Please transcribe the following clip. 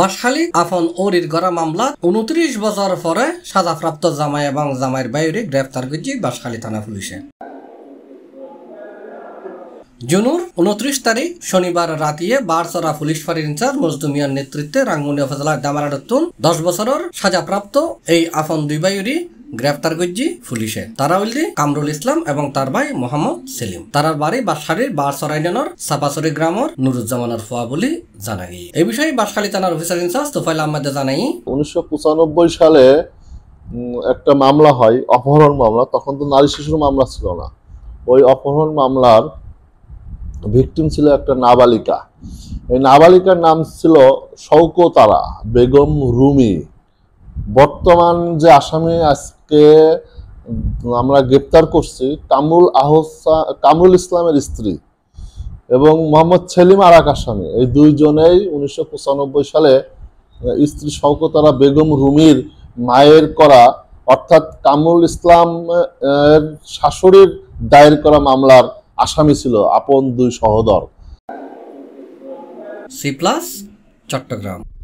বাসখালী আফন ওরির গড়া মামলা উনত্রিশ বছর পরে সাজাপ্রাপ্ত জামাই এবং জামাইয়ের বাইরে গ্রেফতার করছে বাসখালী থানা পুলিশে জুনুর উনত্রিশ তারিখ শনিবার রাতিয়ে বারসরা পুলিশ ফাঁড়ির ইনচার্জ মজদুমিয়ার নেতৃত্বে রাঙ্গুনিয়া উপজেলার দামারাডত্তুন দশ বছরের সাজাপ্রাপ্ত এই আফন দুই দুইবায়ুরি গ্রেফতার করছি পুলিশে তারা হইলে কামরুল ইসলাম এবং তার ভাই মোহাম্মদ সেলিম তারার বাড়ি বারসরাই বারসরাইনানোর সাপাসরি গ্রামর নুরুজ্জামানের ফোয়া বলে জানা গিয়ে এই বিষয়ে বাসখালী থানার অফিসার ইনচার্জ তোফাইল আহমেদ জানাই উনিশশো সালে একটা মামলা হয় অপহরণ মামলা তখন তো নারী শিশুর মামলা ছিল না ওই অপহরণ মামলার ভিকটিম ছিল একটা নাবালিকা এই নাবালিকার নাম ছিল শৌকতারা বেগম রুমি বর্তমান যে আসামি আজকে আমরা গ্রেপ্তার করছি কামরুল আহসা কামরুল ইসলামের স্ত্রী এবং মোহাম্মদ সেলিম আরাক আসামি এই দুইজনেই উনিশশো সালে স্ত্রী শওকতারা বেগম রুমির মায়ের করা অর্থাৎ কামরুল ইসলাম শাশুড়ির দায়ের করা মামলার আসামি ছিল আপন দুই সহদর সি প্লাস চট্টগ্রাম